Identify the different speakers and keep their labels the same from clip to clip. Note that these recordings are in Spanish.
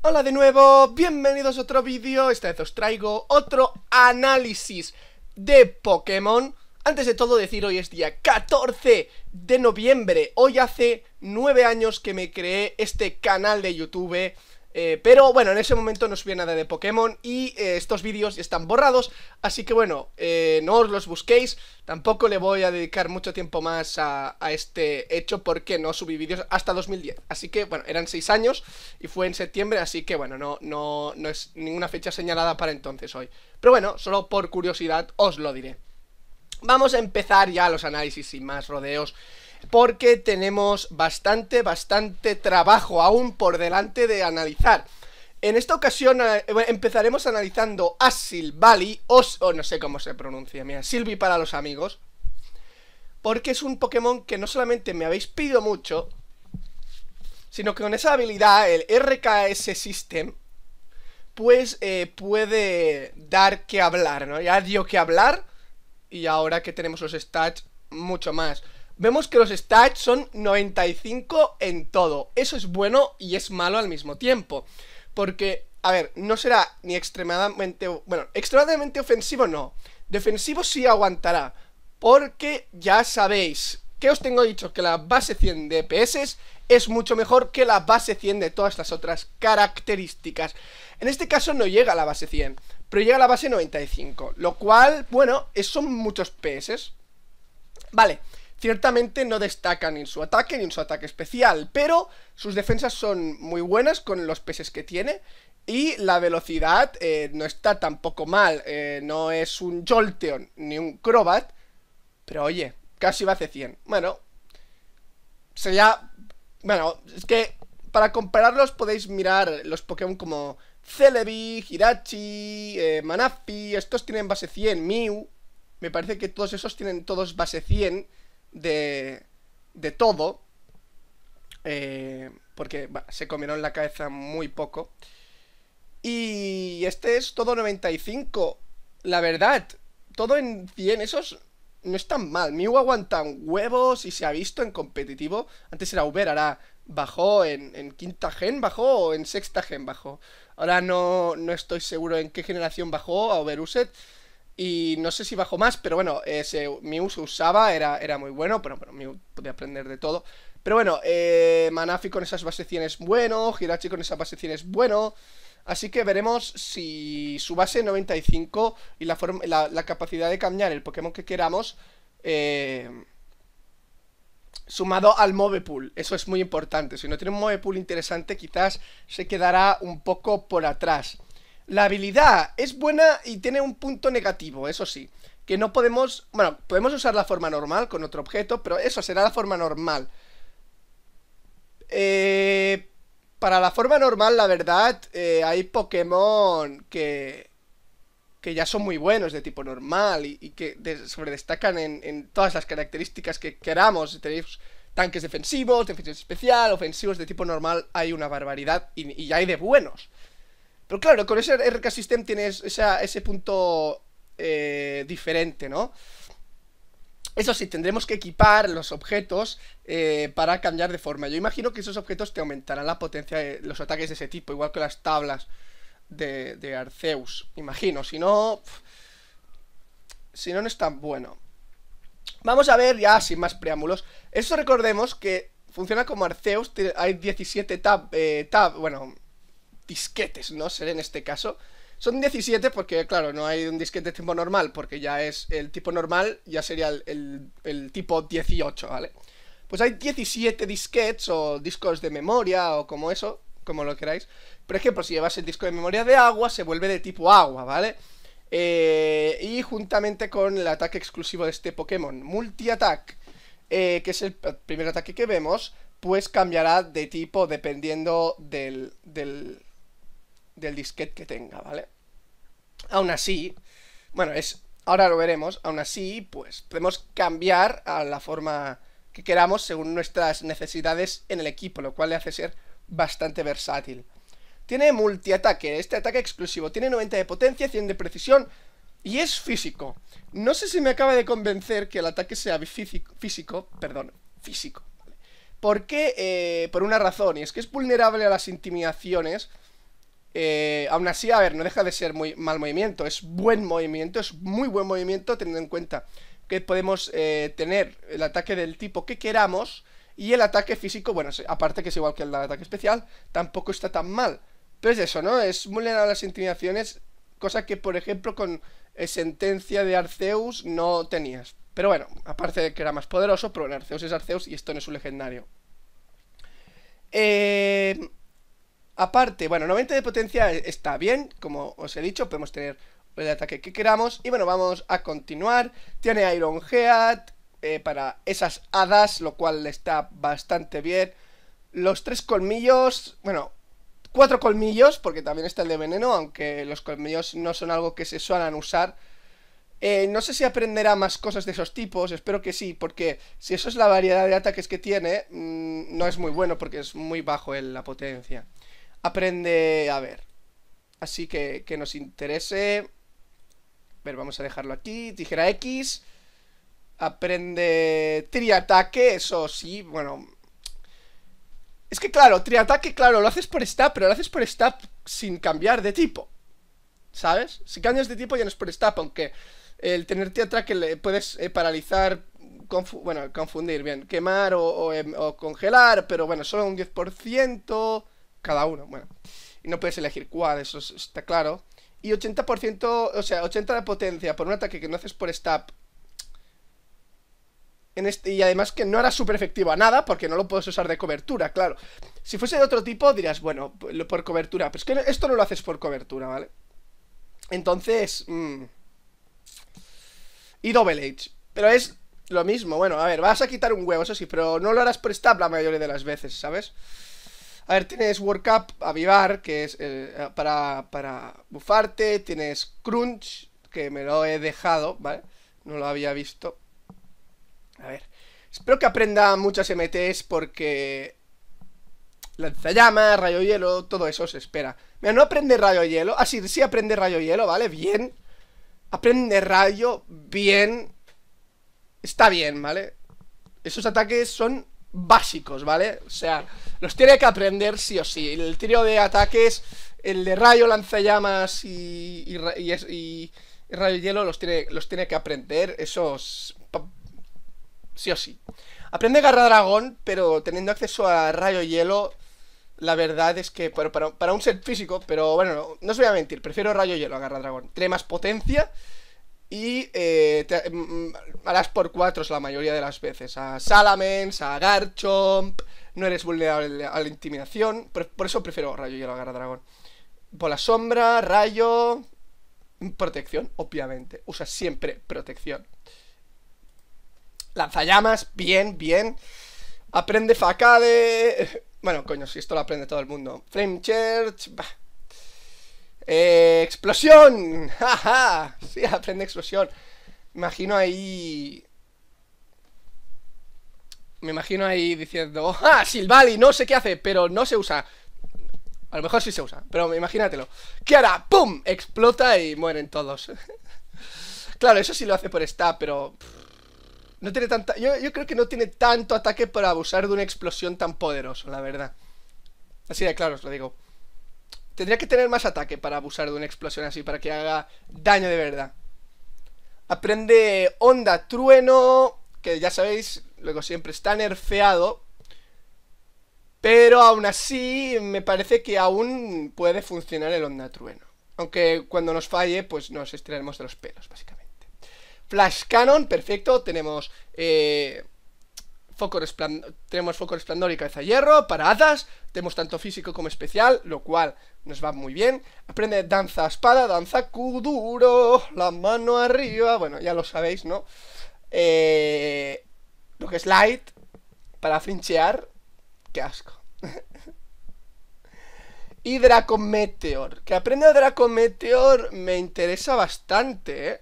Speaker 1: Hola de nuevo, bienvenidos a otro vídeo, esta vez os traigo otro análisis de Pokémon Antes de todo decir hoy es día 14 de noviembre, hoy hace 9 años que me creé este canal de YouTube eh, pero bueno, en ese momento no subí nada de Pokémon y eh, estos vídeos están borrados, así que bueno, eh, no os los busquéis, tampoco le voy a dedicar mucho tiempo más a, este hecho porque no subí vídeos hasta 2010, así que bueno, eran 6 años y fue en septiembre, así que bueno, no, no, no es ninguna fecha señalada para entonces hoy. Pero bueno, solo por curiosidad os lo diré. Vamos a empezar ya los análisis sin más rodeos porque tenemos bastante, bastante trabajo aún por delante de analizar. En esta ocasión eh, empezaremos analizando a Silvally, o no sé cómo se pronuncia, mira, Silvi para los amigos, porque es un Pokémon que no solamente me habéis pedido mucho, sino que con esa habilidad, el RKS System, pues eh, puede dar que hablar, ¿no? Ya dio que hablar y ahora que tenemos los stats, mucho más vemos que los stats son 95 en todo. Eso es bueno y es malo al mismo tiempo. Porque, a ver, no será ni extremadamente... Bueno, extremadamente ofensivo no. Defensivo sí aguantará. Porque ya sabéis que os tengo dicho que la base 100 de e PS es mucho mejor que la base 100 de todas las otras características. En este caso no llega a la base 100, pero llega a la base 95, lo cual, bueno, son muchos PS. Vale, Ciertamente no destacan en su ataque ni en su ataque especial, pero sus defensas son muy buenas con los peces que tiene y la velocidad eh, no está tampoco mal. Eh, no es un Jolteon ni un Crobat, pero oye, casi va hacer 100. Bueno, sería... Bueno, es que para compararlos podéis mirar los Pokémon como Celebi, Hirachi, eh, Manafi, estos tienen base 100, Mew, me parece que todos esos tienen todos base 100 de, de todo, eh, porque se comieron la cabeza muy poco. Y este es todo 95, la verdad, todo en 100, esos no están mal. Miu aguantan huevos y se ha visto en competitivo. Antes era Uber, ahora bajó en, quinta gen, bajó o en sexta gen bajó. Ahora no, no estoy seguro en qué generación bajó a Uber Uset. Y no sé si bajó más, pero bueno, ese, Mew se usaba, era, era muy bueno, pero bueno, Mew podía aprender de todo. Pero bueno, eh, Manafi con esas base 100 es bueno, Hirachi con esa base 100 es bueno. Así que veremos si su base 95 y la, capacidad de cambiar el Pokémon que queramos, eh, sumado al movepool. Eso es muy importante. Si no tiene un movepool interesante, quizás se quedará un poco por atrás. La habilidad es buena y tiene un punto negativo, eso sí. Que no podemos... Bueno, podemos usar la forma normal con otro objeto, pero eso será la forma normal. Eh, para la forma normal, la verdad, eh, hay Pokémon que... Que ya son muy buenos de tipo normal y, que sobredestacan en, en, todas las características que queramos. Tenéis tanques defensivos, defensivos especial, ofensivos de tipo normal, hay una barbaridad y, y hay de buenos. Pero claro, con ese RK System tienes ese punto eh, diferente, ¿no? Eso sí, tendremos que equipar los objetos eh, para cambiar de forma. Yo imagino que esos objetos te aumentarán la potencia de los ataques de ese tipo, igual que las tablas de, Arceus. Imagino, si no... Si no, no es tan bueno. Vamos a ver ya, sin más preámbulos. Eso recordemos que funciona como Arceus, hay 17 tab, eh, tab bueno, disquetes, ¿no? Ser en este caso. Son 17 porque, claro, no hay un disquete De tipo normal, porque ya es el tipo normal, ya sería el, tipo 18, ¿vale? Pues hay 17 disquetes o discos de memoria o como eso, como lo queráis. Por ejemplo, si llevas el disco de memoria de agua, se vuelve de tipo agua, ¿vale? Eh, y juntamente con el ataque exclusivo de este Pokémon, Multi-Attack, eh, que es el primer ataque que vemos, pues cambiará de tipo dependiendo del, del, del disquete que tenga, ¿vale? Aún así, bueno, es ahora lo veremos, aún así, pues podemos cambiar a la forma que queramos según nuestras necesidades en el equipo, lo cual le hace ser bastante versátil. Tiene multiataque, este ataque exclusivo, tiene 90 de potencia, 100 de precisión y es físico. No sé si me acaba de convencer que el ataque sea físico, perdón, físico. ¿Por qué? Eh, por una razón, y es que es vulnerable a las intimidaciones eh, aún así, a ver, no deja de ser muy mal movimiento, es buen movimiento, es muy buen movimiento teniendo en cuenta que podemos eh, tener el ataque del tipo que queramos y el ataque físico, bueno, aparte que es igual que el ataque especial, tampoco está tan mal. Pero es eso, ¿no? Es muy a las intimidaciones, cosa que, por ejemplo, con eh, Sentencia de Arceus no tenías. Pero bueno, aparte de que era más poderoso, pero en Arceus es Arceus y esto no es un legendario. Eh Aparte, bueno, 90 de potencia e-, está bien, como os he dicho, podemos tener el ataque que queramos. Y bueno, vamos a continuar. Tiene Iron Head eh, para esas hadas, lo cual está bastante bien. Los tres colmillos, bueno, cuatro colmillos, porque también está el de veneno, aunque los colmillos no son algo que se suelen usar. Eh, no sé si aprenderá más cosas de esos tipos, espero que sí, porque si eso es la variedad de ataques que tiene, mm, no es muy bueno porque es muy bajo en la potencia aprende a ver. Así que, que nos interese... A ver, vamos a dejarlo aquí. Tijera X. Aprende triataque, eso sí, bueno... Es que claro, triataque, claro, lo haces por stab, pero lo haces por stab sin cambiar de tipo. ¿Sabes? Si cambias de tipo ya no es por stab, aunque el tener triataque le puedes eh, paralizar, bueno, confundir, bien, quemar o, o em, congelar, pero bueno, solo un 10% cada uno. Bueno, y no puedes elegir cuál, eso está claro. Y 80%, o sea, 80 de potencia por un ataque que no haces por stab. En este, y además que no era super efectivo a nada porque no lo puedes usar de cobertura, claro. Si fuese de otro tipo dirás, bueno, por cobertura. Pero es que esto no lo haces por cobertura, ¿vale? Entonces... Mmm. Y Double age Pero es lo mismo. Bueno, a ver, vas a quitar un huevo, eso sí, pero no lo harás por stab la mayoría de las veces, ¿sabes? A ver, tienes Work Up, Avivar, que es eh, eh, para, para bufarte. Tienes Crunch, que me lo he dejado, ¿vale? No lo había visto. A ver. Espero que aprenda muchas MTs porque... Lanzallamas, rayo hielo, todo eso se espera. Mira, no aprende rayo hielo. Ah, sí, sí aprende rayo hielo, ¿vale? Bien. Aprende rayo, bien. Está bien, ¿vale? Esos ataques son básicos, ¿vale? O sea, los tiene que aprender sí o sí. El tiro de ataques, el de rayo, lanzallamas y, y, y, rayo hielo los tiene, los tiene que aprender. Esos... Sí o sí. Aprende garra dragón, pero teniendo acceso a rayo hielo, la verdad es que para, para, un ser físico, pero bueno, no, os voy a mentir, prefiero rayo hielo a garra dragón. Tiene más potencia. Y eh, te, mm, mm, harás por cuatro la mayoría de las veces. A Salamence, a Garchomp. No eres vulnerable a la intimidación. Por, eso prefiero Rayo y agarra Dragón. Por la sombra, rayo. Protección, obviamente. Usa siempre protección. Lanzallamas, bien, bien. Aprende facade. Bueno, coño, si esto lo aprende todo el mundo. Frame Church. Bah. ¡Explosión! ¡Ja, ja! Sí, aprende explosión. Imagino ahí. Me imagino ahí diciendo. ¡Ah! Silvali, no sé qué hace, pero no se usa. A lo mejor sí se usa, pero imagínatelo. ¿Qué hará? ¡Pum! Explota y mueren todos. claro, eso sí lo hace por esta, pero. No tiene tanta. Yo, creo que no tiene tanto ataque para abusar de una explosión tan poderosa, la verdad. Así de claro os lo digo. Tendría que tener más ataque para abusar de una explosión así, para que haga daño de verdad. Aprende onda, trueno, que ya sabéis, luego siempre está nerfeado. Pero aún así, me parece que aún puede funcionar el onda trueno. Aunque cuando nos falle, pues nos estiraremos de los pelos, básicamente. Flash Cannon, perfecto. Tenemos eh, foco tenemos foco resplandor y cabeza hierro para hadas, tenemos tanto físico como especial, lo cual nos va muy bien. Aprende danza espada, danza kuduro, la mano arriba, bueno, ya lo sabéis, ¿no? Eh, lo que es light, para finchear. qué asco. y Dracometeor. que aprende Dracometeor. me interesa bastante, ¿eh?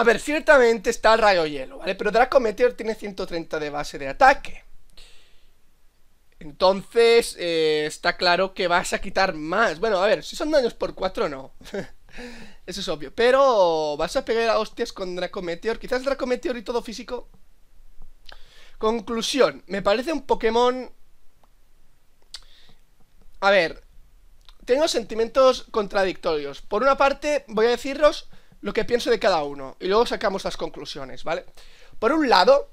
Speaker 1: A ver, ciertamente está el rayo hielo, ¿vale? Pero Dracometeor tiene 130 de base de ataque. Entonces, eh, está claro que vas a quitar más. Bueno, a ver, si son daños por 4, no. Eso es obvio. Pero vas a pegar a hostias con Dracometeor? Quizás Dracometeor y todo físico. Conclusión. Me parece un Pokémon... A ver. Tengo sentimientos contradictorios. Por una parte, voy a deciros lo que pienso de cada uno y luego sacamos las conclusiones, ¿vale? Por un lado,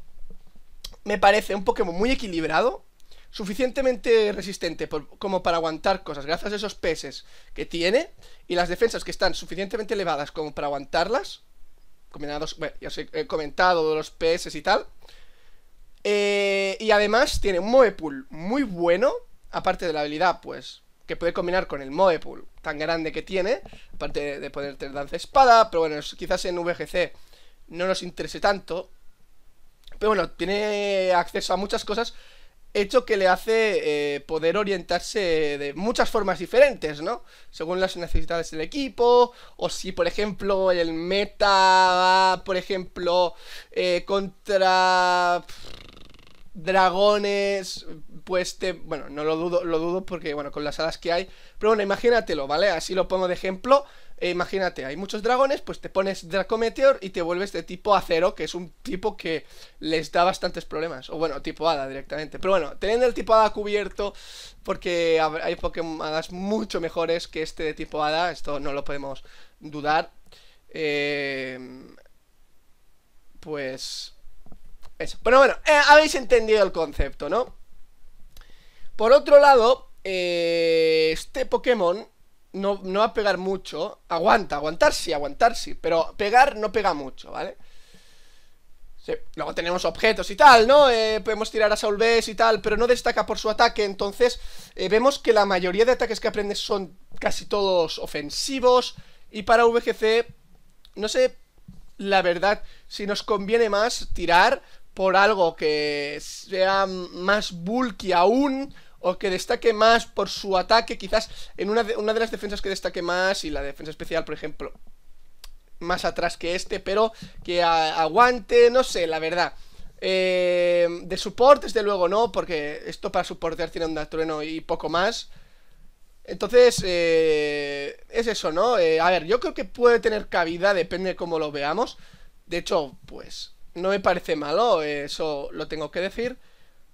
Speaker 1: me parece un Pokémon muy equilibrado, suficientemente resistente como para aguantar cosas, gracias a esos peces que tiene y las defensas que están suficientemente elevadas como para aguantarlas. Combinados, bueno, ya os he comentado los PS y tal. Eh, y además tiene un movepool muy bueno, aparte de la habilidad, pues que puede combinar con el Moe Pool tan grande que tiene, aparte de poder tener Danza Espada, pero bueno, quizás en VGC no nos interese tanto. Pero bueno, tiene acceso a muchas cosas, hecho que le hace eh, poder orientarse de muchas formas diferentes, ¿no? Según las necesidades del equipo, o si por ejemplo el meta por ejemplo, eh, contra dragones, pues te... bueno, no lo dudo, lo dudo porque, bueno, con las hadas que hay, pero bueno, imagínatelo, ¿vale? Así lo pongo de ejemplo, eh, imagínate, hay muchos dragones, pues te pones Dracometeor y te vuelves de tipo acero, que es un tipo que les da bastantes problemas, o bueno, tipo hada directamente, pero bueno, teniendo el tipo hada cubierto, porque hay Pokémon hadas mucho mejores que este de tipo hada, esto no lo podemos dudar, eh, pues... Eso. Pero bueno, eh, habéis entendido el concepto, ¿no? Por otro lado, eh, este Pokémon no, va a pegar mucho. Aguanta, aguantar sí, aguantar sí. Pero pegar no pega mucho, ¿vale? Luego tenemos objetos y tal, ¿no? Eh, podemos tirar a Saul y tal, pero no destaca por su ataque. Entonces, eh, vemos que la mayoría de ataques que aprendes son casi todos ofensivos. Y para VGC, no sé, la verdad, si nos conviene más tirar por algo que sea más bulky aún o que destaque más por su ataque, quizás en una de, una de las defensas que destaque más, y la defensa especial, por ejemplo, más atrás que este, pero que aguante, no sé, la verdad. Eh, de support, desde luego no, porque esto para soportar tiene onda trueno y poco más. Entonces, eh, es eso, ¿no? Eh, a ver, yo creo que puede tener cabida, depende de cómo lo veamos. De hecho, pues, no me parece malo, eso lo tengo que decir.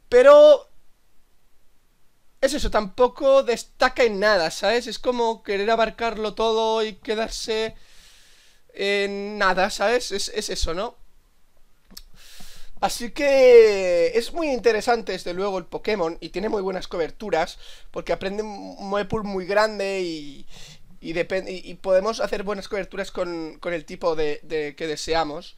Speaker 1: Pero es eso, tampoco destaca en nada, ¿sabes? Es como querer abarcarlo todo y quedarse en nada, ¿sabes? Es, eso, ¿no? Así que es muy interesante, desde luego, el Pokémon y tiene muy buenas coberturas porque aprende un Pool muy grande y, y, y podemos hacer buenas coberturas con, con el tipo de, que deseamos.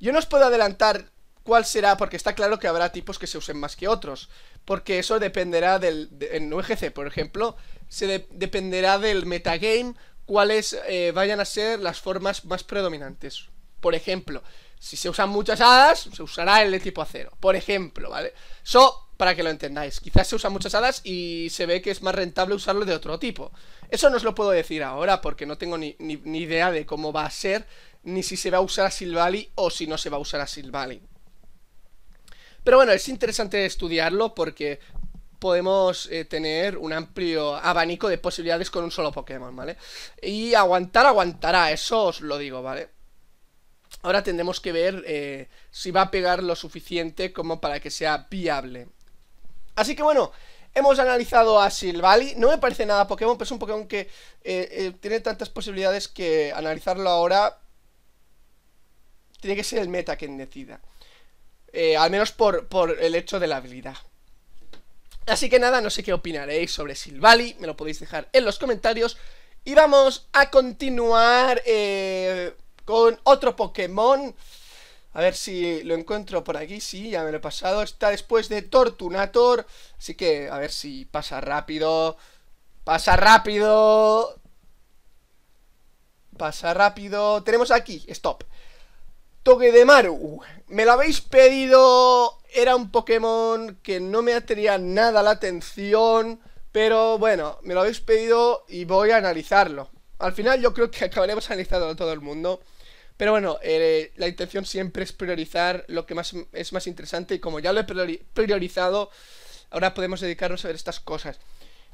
Speaker 1: Yo no os puedo adelantar cuál será porque está claro que habrá tipos que se usen más que otros porque eso dependerá del... en UGC, por ejemplo, se dependerá del metagame cuáles eh, vayan a ser las formas más predominantes. Por ejemplo, si se usan muchas hadas, se usará el de tipo acero. Por ejemplo, ¿vale? Eso, para que lo entendáis, quizás se usan muchas hadas y se ve que es más rentable usarlo de otro tipo. Eso no os lo puedo decir ahora porque no tengo ni, ni, ni idea de cómo va a ser, ni si se va a usar a Silvali o si no se va a usar a Silvali. Pero bueno, es interesante estudiarlo porque podemos eh, tener un amplio abanico de posibilidades con un solo Pokémon, ¿vale? Y aguantar, aguantará, eso os lo digo, ¿vale? Ahora tendremos que ver eh, si va a pegar lo suficiente como para que sea viable. Así que bueno, hemos analizado a Silvally. No me parece nada Pokémon, pero es un Pokémon que eh, tiene tantas posibilidades que analizarlo ahora tiene que ser el meta quien decida. Eh, al menos por, el hecho de la habilidad. Así que nada, no sé qué opinaréis sobre Silvali, me lo podéis dejar en los comentarios. Y vamos a continuar eh, con otro Pokémon. A ver si lo encuentro por aquí, sí, ya me lo he pasado. Está después de Tortunator, así que a ver si pasa rápido. Pasa rápido. Pasa rápido. Tenemos aquí, stop. Togedemaru. Me lo habéis pedido. Era un Pokémon que no me atraía nada la atención. Pero bueno, me lo habéis pedido y voy a analizarlo. Al final yo creo que acabaremos analizando a todo el mundo. Pero bueno, eh, la intención siempre es priorizar lo que más es más interesante. Y como ya lo he priorizado, ahora podemos dedicarnos a ver estas cosas.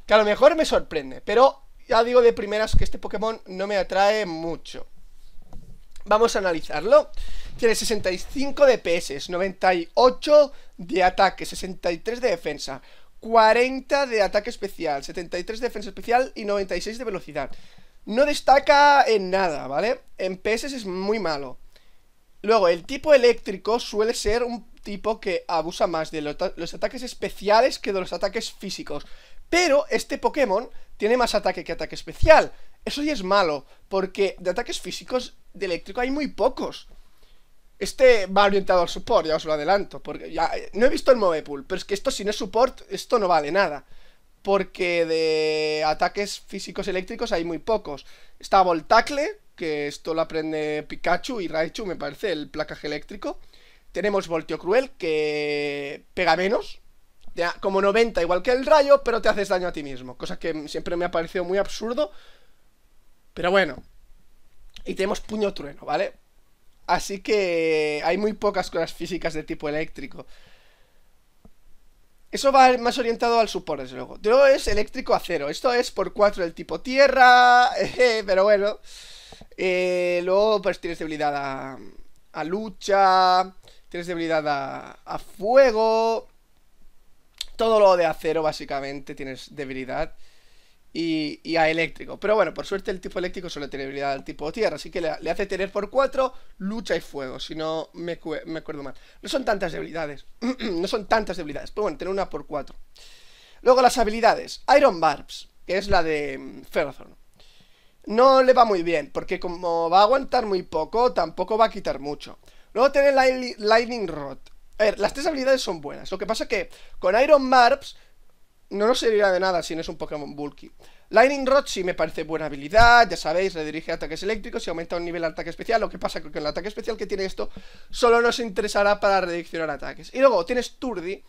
Speaker 1: Que a lo mejor me sorprende. Pero ya digo de primeras que este Pokémon no me atrae mucho. Vamos a analizarlo. Tiene 65 de PS, 98 de ataque, 63 de defensa, 40 de ataque especial, 73 de defensa especial y 96 de velocidad. No destaca en nada, ¿vale? En PS es muy malo. Luego, el tipo eléctrico suele ser un tipo que abusa más de los ataques especiales que de los ataques físicos. Pero este Pokémon tiene más ataque que ataque especial. Eso sí es malo, porque de ataques físicos de eléctrico hay muy pocos. Este va orientado al support, ya os lo adelanto. Porque ya, eh, no he visto el Movepool, pero es que esto si no es support, esto no vale nada. Porque de ataques físicos eléctricos hay muy pocos. Está Voltacle, que esto lo aprende Pikachu y Raichu, me parece, el placaje eléctrico. Tenemos Voltio Cruel, que pega menos, como 90 igual que el rayo, pero te haces daño a ti mismo. Cosa que siempre me ha parecido muy absurdo. Pero bueno, y tenemos puño trueno, ¿vale? Así que hay muy pocas cosas físicas de tipo eléctrico. Eso va más orientado al support, desde luego. Luego es eléctrico a cero Esto es por 4 del tipo tierra. Eh, pero bueno. Eh, luego pues tienes debilidad a, a lucha. Tienes debilidad a, a fuego. Todo lo de acero básicamente tienes debilidad y, a eléctrico. Pero bueno, por suerte el tipo eléctrico solo tiene habilidad al tipo tierra, así que le, hace tener por 4 lucha y fuego, si no me, acuerdo mal. No son tantas debilidades, no son tantas debilidades, pero bueno, tener una por 4. Luego las habilidades, Iron Barbs, que es la de mm, Ferrothorn. No le va muy bien, porque como va a aguantar muy poco, tampoco va a quitar mucho. Luego tiene Lightning Rod. A ver, las tres habilidades son buenas. Lo que pasa es que con Iron Barbs no nos servirá de nada si no es un Pokémon bulky. Lightning Rod sí me parece buena habilidad, ya sabéis, redirige ataques eléctricos y aumenta un nivel de ataque especial, lo que pasa es que con el ataque especial que tiene esto solo nos interesará para rediccionar ataques. Y luego tienes Turdi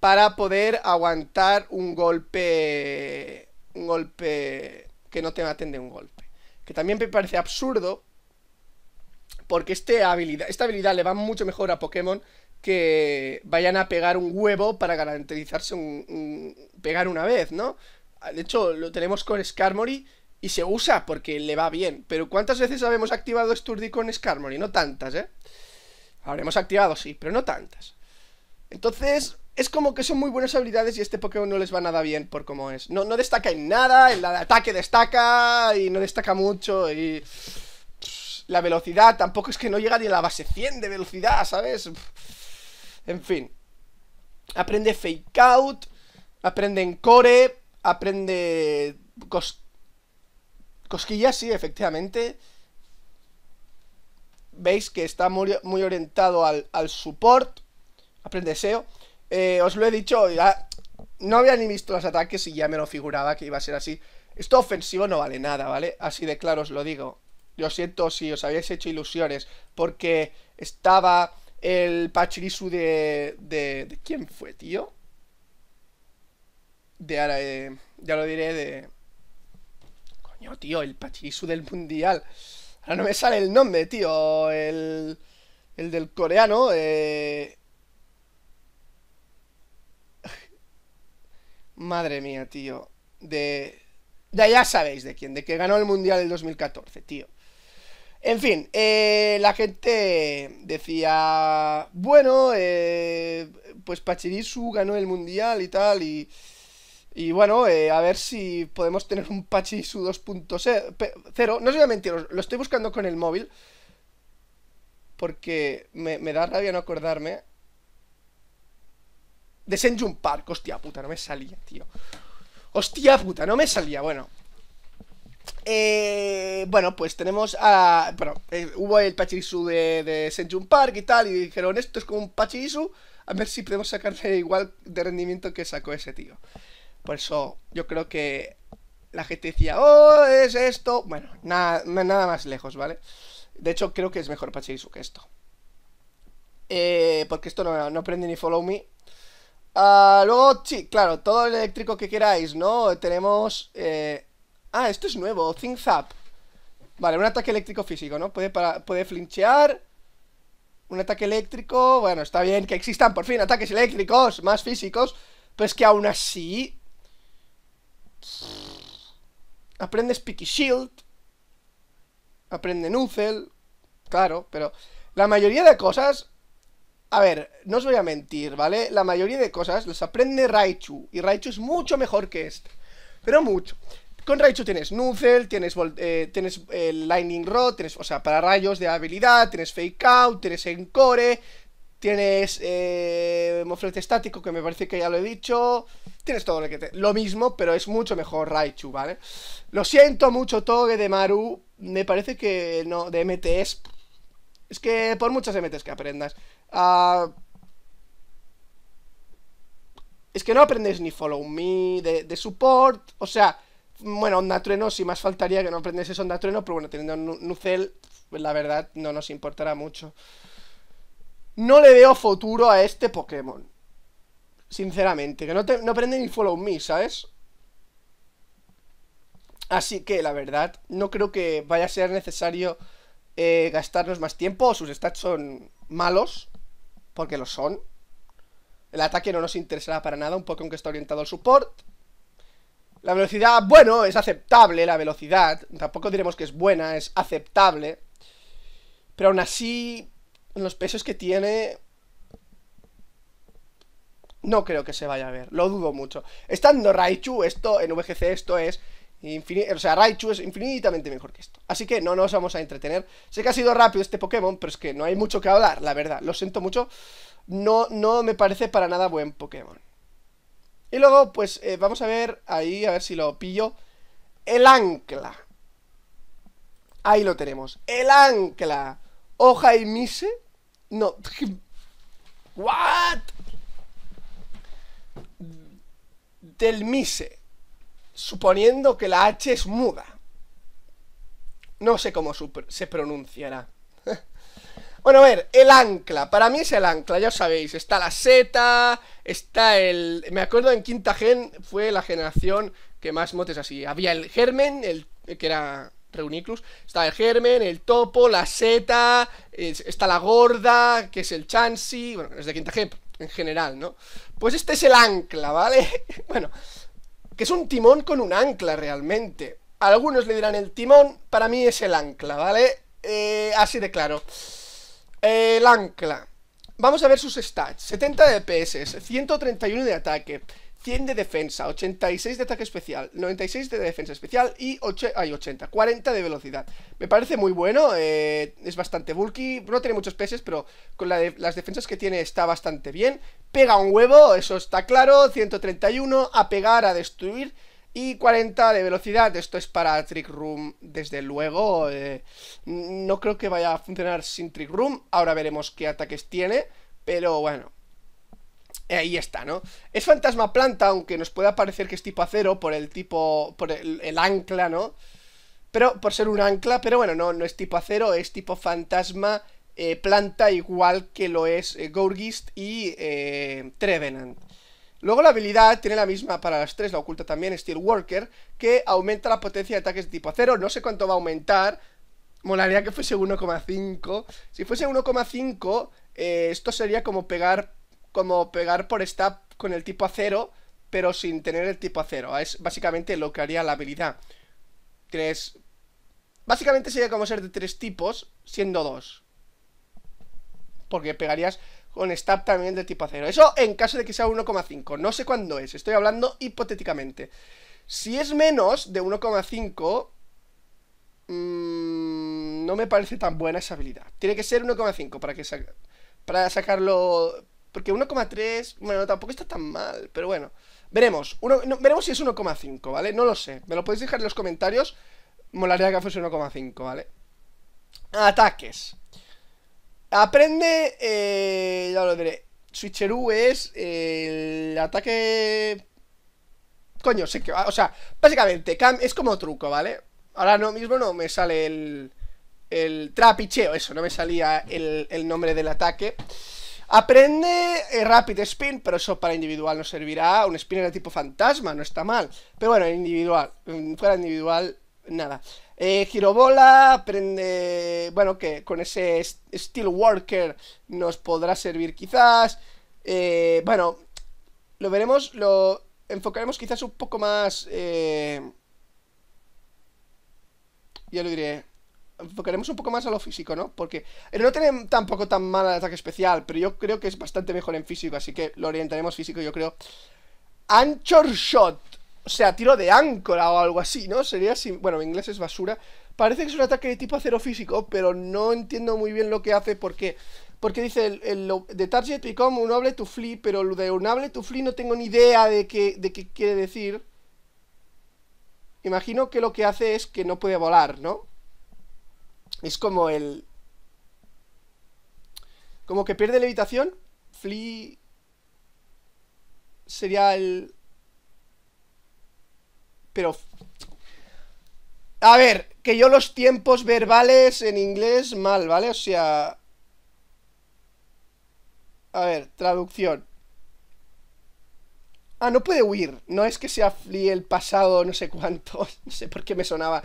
Speaker 1: para poder aguantar un golpe... un golpe que no te atende un golpe. Que también me parece absurdo porque este habilidad, esta habilidad le va mucho mejor a Pokémon que vayan a pegar un huevo para garantizarse un, pegar una vez, ¿no? De hecho, lo tenemos con Skarmory y se usa porque le va bien. Pero ¿cuántas veces habemos activado Sturdy con Skarmory? No tantas, ¿eh? Habremos activado, sí, pero no tantas. Entonces, es como que son muy buenas habilidades y este Pokémon no les va nada bien por cómo es. No, no destaca en nada, de ataque destaca y no destaca mucho y... La velocidad tampoco es que no llega ni a la base 100 de velocidad, ¿sabes? En fin. Aprende fake out, aprende core, aprende cosquillas, sí, efectivamente. Veis que está muy, muy orientado al, support. Aprende SEO. Eh, os lo he dicho, no había ni visto los ataques y ya me lo figuraba que iba a ser así. Esto ofensivo no vale nada, ¿vale? Así de claro os lo digo. Lo siento si os habéis hecho ilusiones porque estaba el Pachirisu de, de, ¿Quién fue, tío? De ahora. Eh, ya lo diré de. Coño, tío, el Pachirisu del Mundial. Ahora no me sale el nombre, tío. El. El del coreano. Eh. Madre mía, tío. De. Ya, ya sabéis de quién, de que ganó el Mundial el 2014, tío. En fin, eh, la gente decía, bueno, eh, pues Pachirisu ganó el mundial y tal, y, bueno, eh, a ver si podemos tener un Pachirisu 2.0. No os voy a lo estoy buscando con el móvil, porque me, da rabia no acordarme. De Senjun Park, hostia puta, no me salía, tío. Hostia puta, no me salía, bueno. Eh, bueno, pues tenemos a. Bueno, eh, hubo el Pachirisu de, de Senjun Park y tal, y dijeron: Esto es como un Pachirisu, a ver si podemos sacarle igual de rendimiento que sacó ese tío. Por eso yo creo que la gente decía: Oh, es esto. Bueno, nada, nada más lejos, ¿vale? De hecho, creo que es mejor Pachirisu que esto. Eh, porque esto no, no prende ni Follow Me. Ah... luego, sí, claro, todo el eléctrico que queráis, ¿no? Tenemos. Eh, Ah, esto es nuevo, Think Zap Vale, un ataque eléctrico físico, ¿no? Puede, flinchear Un ataque eléctrico Bueno, está bien que existan por fin ataques eléctricos Más físicos Pero es que aún así Aprende speaky Shield Aprende Nuzzle, Claro, pero la mayoría de cosas a ver, no os voy a mentir, ¿vale? La mayoría de cosas Los aprende Raichu. Y Raichu es mucho mejor que este. Pero mucho. Con Raichu tienes Nuzzle, tienes, eh, eh, Lightning Rod, tienes, o sea, para rayos de habilidad, tienes Fake Out, tienes Encore, tienes eh, Moflete Estático, que me parece que ya lo he dicho, tienes todo lo que te... Lo mismo, pero es mucho mejor Raichu, ¿vale? Lo siento mucho, Toge de Maru, me parece que no, de MTs... Es que por muchas MTs que aprendas... Ah, es que no aprendes ni Follow Me, de support, o sea... Bueno, onda trueno, si más faltaría que no aprendiese onda trueno, pero bueno, teniendo Nucel, la verdad no nos importará mucho. No le veo futuro a este Pokémon. Sinceramente, que no, te, ni Follow Me, ¿sabes? Así que la verdad, no creo que vaya a ser necesario eh, gastarnos más tiempo. Sus stats son malos, porque lo son. El ataque no nos interesará para nada, un Pokémon que está orientado al support. La velocidad, bueno, es aceptable la velocidad. Tampoco diremos que es buena, es aceptable. Pero aún así, los pesos que tiene... No creo que se vaya a ver, lo dudo mucho. Estando Raichu, esto en VGC esto es... O sea, Raichu es infinitamente mejor que esto. Así que no nos vamos a entretener. Sé que ha sido rápido este Pokémon, pero es que no hay mucho que hablar, la verdad. Lo siento mucho. No, no me parece para nada buen Pokémon. Y luego, pues, eh, vamos a ver ahí, a ver si lo pillo. El ancla. Ahí lo tenemos. El ancla. Hoja y mise. No. What? Del mise. Suponiendo que la H es muda. No sé cómo se pronunciará. Bueno, a ver, el ancla, para mí es el ancla, ya sabéis, está la seta, está el... Me acuerdo en quinta gen fue la generación que más motes así. Había el germen, el que era Reuniclus, está el germen, el topo, la seta, está la gorda, que es el chansi, bueno, es de quinta gen en general, ¿no? Pues este es el ancla, ¿vale? bueno, que es un timón con un ancla realmente. Algunos le dirán el timón, para mí es el ancla, ¿vale? Eh, así de claro. El ancla. Vamos a ver sus stats. 70 de PS, 131 de ataque, 100 de defensa, 86 de ataque especial, 96 de defensa especial y 80, 40 de velocidad. Me parece muy bueno, eh, es bastante bulky, no tiene muchos PS, pero con las defensas que tiene está bastante bien. Pega un huevo, eso está claro, 131, a pegar, a destruir y 40 de velocidad. Esto es para Trick Room, desde luego. Eh, no creo que vaya a funcionar sin Trick Room. Ahora veremos qué ataques tiene, pero bueno. Ahí está, ¿no? Es fantasma planta, aunque nos pueda parecer que es tipo acero por el tipo. por el, ancla, ¿no? Pero por ser un ancla, pero bueno, no, no es tipo acero, es tipo fantasma eh, planta, igual que lo es eh, Gorgist y Trevenant. Luego la habilidad tiene la misma para las tres, la oculta también, Steel Worker, que aumenta la potencia de ataques de tipo acero. No sé cuánto va a aumentar, molaría que fuese 1,5. Si fuese 1,5, eh, esto sería como pegar, como pegar por stab con el tipo acero, pero sin tener el tipo acero. Es básicamente lo que haría la habilidad. Tres, Básicamente sería como ser de tres tipos, siendo dos. Porque pegarías con stab también de tipo acero. Eso en caso de que sea 1,5. No sé cuándo es, estoy hablando hipotéticamente. Si es menos de 1,5... Mm, no me parece tan buena esa habilidad. Tiene que ser 1,5 para que para sacarlo... Porque 1,3... Bueno, tampoco está tan mal, pero bueno. Veremos. veremos si es 1,5, ¿vale? No lo sé. Me lo podéis dejar en los comentarios. Molaría que fuese 1,5, ¿vale? Ataques. Aprende, eh, ya lo diré. Switcheroo es eh, el ataque. Coño, sé que. O sea, básicamente, cam es como truco, ¿vale? Ahora no mismo no me sale el. El trapicheo, eso, no me salía el, nombre del ataque. Aprende eh, Rapid Spin, pero eso para individual no servirá. Un spin de tipo fantasma, no está mal. Pero bueno, individual. Fuera individual, nada. Eh, girobola, aprende, bueno, que con ese Steelworker nos podrá servir quizás. Eh, bueno, lo veremos, lo enfocaremos quizás un poco más... Eh, ya lo diré. Enfocaremos un poco más a lo físico, ¿no? Porque no tiene tampoco tan mal ataque especial, pero yo creo que es bastante mejor en físico, así que lo orientaremos físico, yo creo. Anchor Shot. O sea, tiro de áncora o algo así, ¿no? Sería si Bueno, en inglés es basura. Parece que es un ataque de tipo acero físico, pero no entiendo muy bien lo que hace, porque porque dice el, de target become un noble to flee, pero lo de un noble to flee no tengo ni idea de qué, de qué quiere decir. Imagino que lo que hace es que no puede volar, ¿no? Es como el... Como que pierde levitación. Flee... Sería el... Pero... A ver, que yo los tiempos verbales en inglés mal, ¿vale? O sea... A ver, traducción. Ah, no puede huir. No es que sea flee el pasado, no sé cuánto. No sé por qué me sonaba.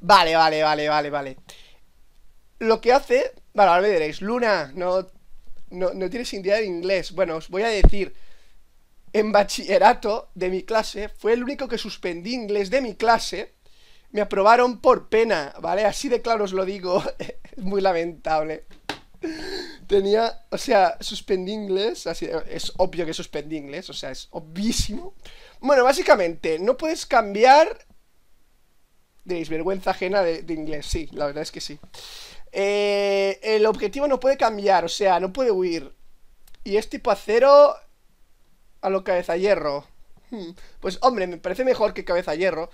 Speaker 1: Vale, vale, vale, vale, vale. Lo que hace... Vale, ahora me diréis, Luna, no, no, no tienes idea de inglés. Bueno, os voy a decir en bachillerato de mi clase, fue el único que suspendí inglés de mi clase. Me aprobaron por pena, ¿vale? Así de claro os lo digo. es muy lamentable. Tenía, o sea, suspendí inglés, así, es obvio que suspendí inglés, o sea, es obvísimo. Bueno, básicamente, no puedes cambiar... de vergüenza ajena de, inglés, sí, la verdad es que sí. Eh, el objetivo no puede cambiar, o sea, no puede huir. Y es tipo acero a lo cabeza hierro. Hmm. Pues hombre, me parece mejor que cabeza hierro.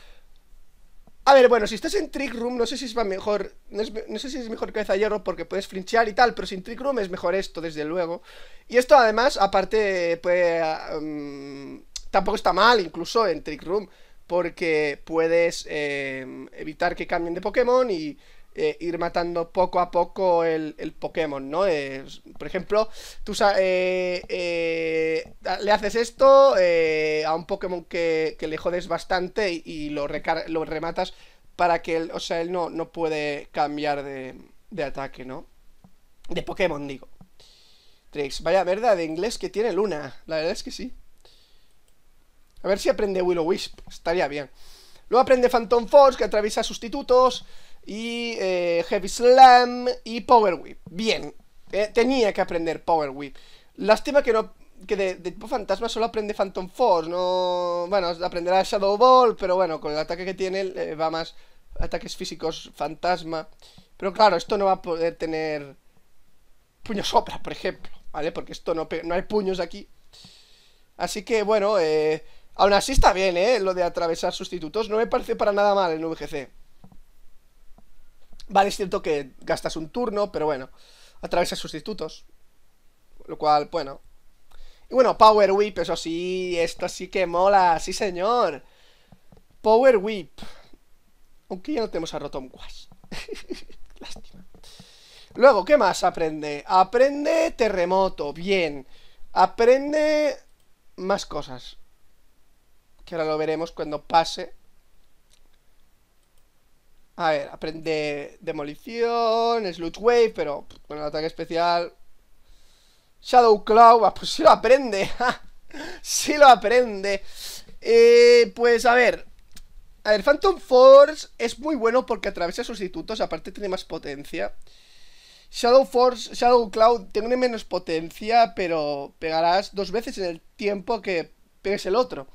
Speaker 1: A ver, bueno, si estás en Trick Room, no sé si es mejor. No, sé si es mejor cabeza hierro porque puedes flinchear y tal, pero sin Trick Room es mejor esto, desde luego. Y esto además, aparte, pues. tampoco está mal, incluso en Trick Room. Porque puedes eh, evitar que cambien de Pokémon y eh, ir matando poco a poco el, Pokémon, ¿no? Eh, por ejemplo, tú eh, le haces esto a un Pokémon que, le jodes bastante y, lo, rematas para que él, o sea, él no, no puede cambiar de, ataque, ¿no? De Pokémon, digo. Trix, vaya verdad de inglés que tiene Luna. La verdad es que sí. A ver si aprende Willow Wisp. Estaría bien. Luego aprende Phantom Force, que atraviesa sustitutos y eh, Heavy Slam y Power Whip. Bien, eh, tenía que aprender Power Whip. Lástima que no que de, tipo fantasma solo aprende Phantom Force, no... Bueno, aprenderá Shadow Ball, pero bueno, con el ataque que tiene va más ataques físicos fantasma. Pero claro, esto no va a poder tener puños sopra, por ejemplo, ¿vale? Porque esto no, no hay puños aquí. Así que bueno, eh, aún así está bien, ¿eh? Lo de atravesar sustitutos no me parece para nada mal el VGC. Vale, es cierto que gastas un turno, pero bueno, atravesas sustitutos. Lo cual, bueno. Y bueno, Power Whip, eso sí, esto sí que mola, sí señor. Power Whip. Aunque ya no tenemos a Rotom Wash. Lástima. Luego, ¿qué más aprende? Aprende terremoto, bien. Aprende más cosas. Que ahora lo veremos cuando pase a ver, aprende demolición, Sludge Wave, pero con el ataque especial... Shadow Cloud, ah, pues sí lo aprende, sí lo aprende. Eh, pues a ver, a ver, Phantom Force es muy bueno porque atraviesa sustitutos, aparte tiene más potencia. Shadow Force, Shadow Cloud tiene menos potencia, pero pegarás dos veces en el tiempo que pegues el otro.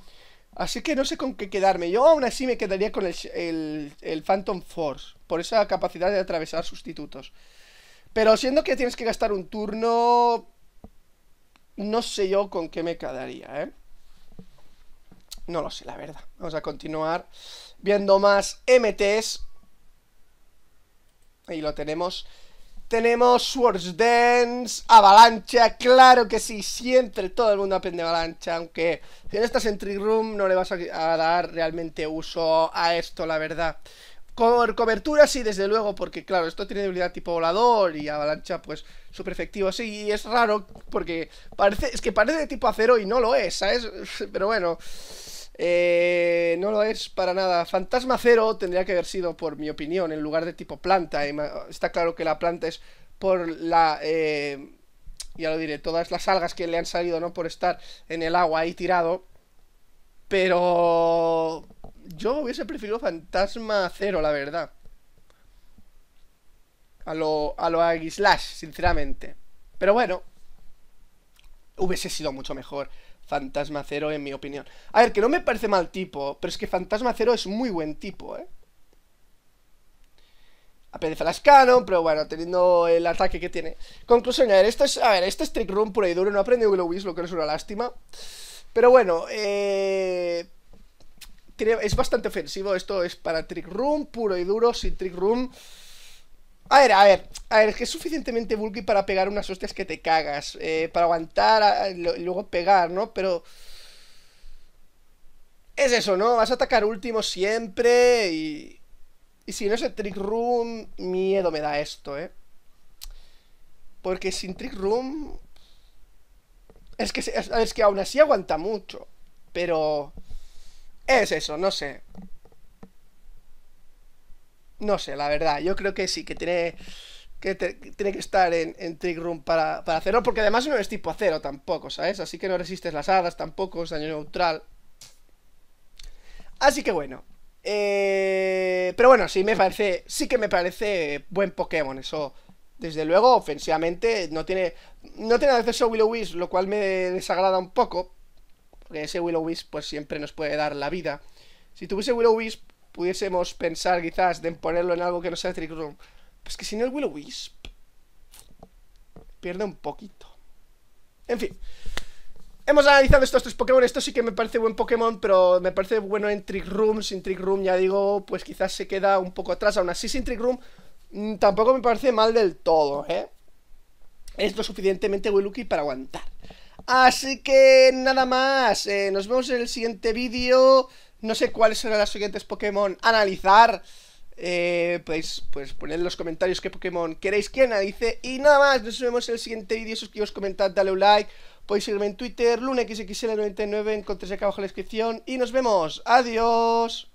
Speaker 1: Así que no sé con qué quedarme. Yo aún así me quedaría con el, Phantom Force. Por esa capacidad de atravesar sustitutos. Pero siendo que tienes que gastar un turno... No sé yo con qué me quedaría, ¿eh? No lo sé, la verdad. Vamos a continuar viendo más MTs. Ahí lo tenemos. Tenemos Swords Dance, Avalancha, claro que sí, siempre todo el mundo aprende Avalancha, aunque si no estás en Trick Room no le vas a dar realmente uso a esto, la verdad. Con cobertura sí, desde luego, porque claro, esto tiene debilidad tipo volador y avalancha, pues, súper efectivo, sí, y es raro porque parece, es que parece de tipo acero y no lo es, ¿sabes? Pero bueno, eh, no lo es para nada. Fantasma Cero tendría que haber sido, por mi opinión, en lugar de tipo planta. Eh, está claro que la planta es por la... Eh, ya lo diré, todas las algas que le han salido, ¿no? Por estar en el agua ahí tirado. Pero... Yo hubiese preferido Fantasma Cero, la verdad. A lo, a lo Agislash, sinceramente. Pero bueno, hubiese sido mucho mejor. Fantasma Cero, en mi opinión. A ver, que no me parece mal tipo, pero es que Fantasma Cero es muy buen tipo, ¿eh? Apetece las canon, pero bueno, teniendo el ataque que tiene. Conclusión, a ver, esto es, trick room puro y duro, no he aprendido Wish, lo que es una lástima. Pero bueno, eh... es bastante ofensivo, esto es para trick room puro y duro, sin trick room... A ver, a ver, a ver, es que es suficientemente bulky para pegar unas hostias que te cagas, eh, para aguantar y luego pegar, ¿no? Pero... Es eso, ¿no? Vas a atacar último siempre y... Y si no es el Trick Room, miedo me da esto, ¿eh? Porque sin Trick Room... Es que, es que aún así aguanta mucho, pero... Es eso, no sé. No sé, la verdad. Yo creo que sí, que tiene que, tiene que estar en, Trick Room para, hacerlo, porque además no es tipo acero tampoco, ¿sabes? Así que no resistes las hadas tampoco, es daño neutral. Así que bueno. Eh, pero bueno, sí me parece. Sí que me parece buen Pokémon. Eso, desde luego, ofensivamente, no tiene. No tiene acceso a Willow Wish, lo cual me desagrada un poco. Porque ese Willow Wish, pues siempre nos puede dar la vida. Si tuviese Willow Wisp, pudiésemos pensar quizás de ponerlo en algo que no sea Trick Room. Pues que si el Willow Wisp pierde un poquito. En fin. Hemos analizado estos tres Pokémon. Esto sí que me parece buen Pokémon, pero me parece bueno en Trick Room. Sin Trick Room, ya digo, pues quizás se queda un poco atrás. Aún así, sin Trick Room, mm, tampoco me parece mal del todo, ¿eh? Es lo suficientemente Willuki para aguantar. Así que nada más. Eh, nos vemos en el siguiente vídeo. No sé cuáles serán las siguientes Pokémon a analizar. Eh, pues, pues poned en los comentarios qué Pokémon queréis que analice. Y nada más, nos vemos en el siguiente vídeo. Suscribiros, comentad, dale un like. Podéis seguirme en Twitter, lunexxl99, encontréis acá abajo en la descripción. Y nos vemos. Adiós.